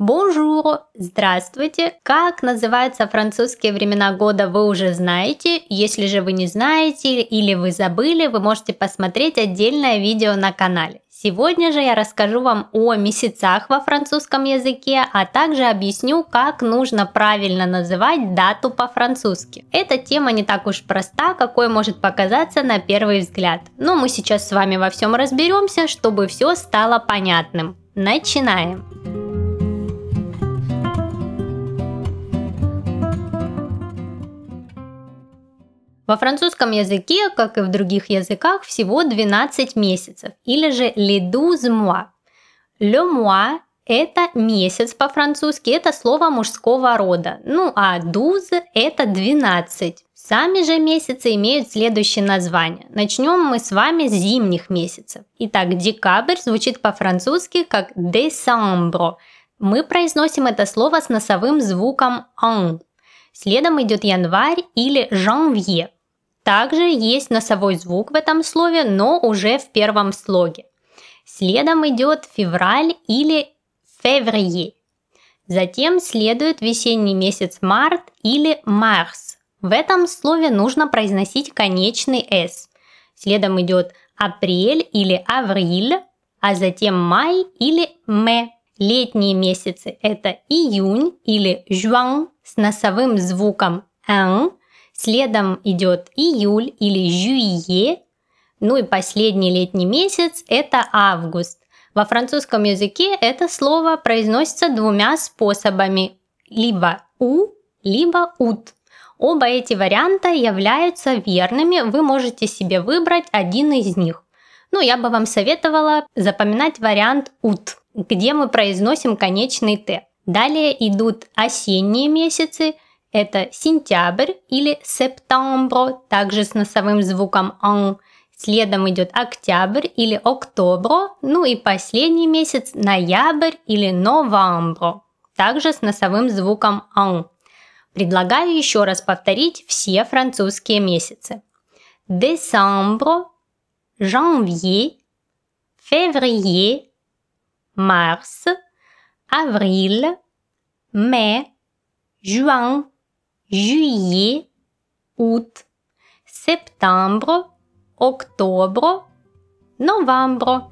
Bonjour, здравствуйте. Как называются французские времена года, вы уже знаете. Если же вы не знаете или вы забыли, вы можете посмотреть отдельное видео на канале. Сегодня же я расскажу вам о месяцах во французском языке, а также объясню, как нужно правильно называть дату по-французски. Эта тема не так уж проста, какой может показаться на первый взгляд. Но мы сейчас с вами во всем разберемся, чтобы все стало понятным. Начинаем! Во французском языке, как и в других языках, всего 12 месяцев, или же les douze mois. Le mois – это месяц по-французски, это слово мужского рода. Ну а douze – это 12. Сами же месяцы имеют следующее название. Начнем мы с вами с зимних месяцев. Итак, декабрь звучит по-французски как décembre. Мы произносим это слово с носовым звуком «ан». Следом идет январь или janvier. Также есть носовой звук в этом слове, но уже в первом слоге. Следом идет февраль или феврие. Затем следует весенний месяц март или марс. В этом слове нужно произносить конечный «с». Следом идет апрель или авриль, а затем май или мэ. Летние месяцы – это июнь или жуан с носовым звуком «н», Следом идет июль или жюие, ну и последний летний месяц – это август. Во французском языке это слово произносится двумя способами – либо «у», либо «ут». Оба эти варианта являются верными, вы можете себе выбрать один из них. Ну, я бы вам советовала запоминать вариант «ут», где мы произносим конечный «т». Далее идут осенние месяцы – это сентябрь или септамбро, также с носовым звуком «ан». Следом идет октябрь или октобро, ну и последний месяц – ноябрь или новамбро, также с носовым звуком «ан». Предлагаю еще раз повторить все французские месяцы. Десамбро, janvier, février, mars, avril, mai, juin, juillet, août, septembre, octobre, novembre.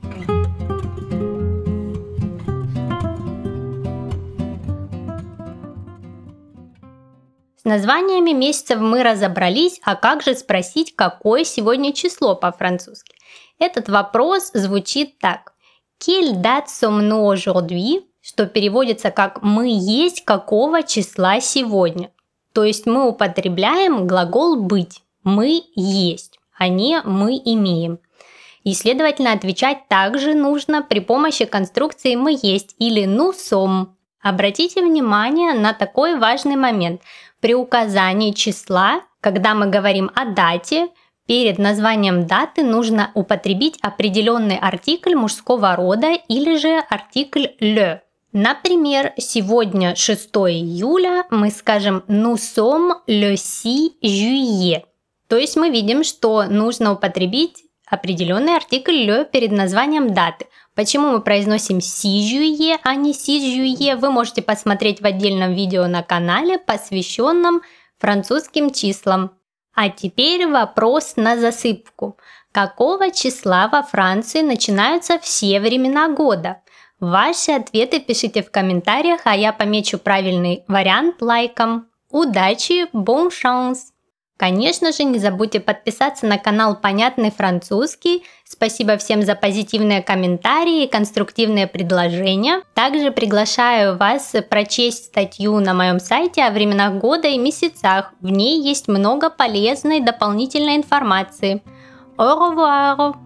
С названиями месяцев мы разобрались, а как же спросить, какое сегодня число по-французски? Этот вопрос звучит так. Quelle date sommes-nous aujourd'hui? что переводится как «мы есть какого числа сегодня». То есть мы употребляем глагол «быть». Мы есть, а не мы имеем. И, следовательно, отвечать также нужно при помощи конструкции «мы есть» или «ну сом». Обратите внимание на такой важный момент. При указании числа, когда мы говорим о дате, перед названием даты нужно употребить определенный артикль мужского рода или же артикль лё. Например, сегодня 6 июля мы скажем «nous sommes le 6 juillet». То есть мы видим, что нужно употребить определенный артикль «le» перед названием даты. Почему мы произносим «сижюе», а не «сижюе», вы можете посмотреть в отдельном видео на канале, посвященном французским числам. А теперь вопрос на засыпку. Какого числа во Франции начинаются все времена года? Ваши ответы пишите в комментариях, а я помечу правильный вариант лайком. Удачи, bon chance! Конечно же, не забудьте подписаться на канал «Понятный французский». Спасибо всем за позитивные комментарии и конструктивные предложения. Также приглашаю вас прочесть статью на моем сайте о временах года и месяцах. В ней есть много полезной дополнительной информации. Au revoir!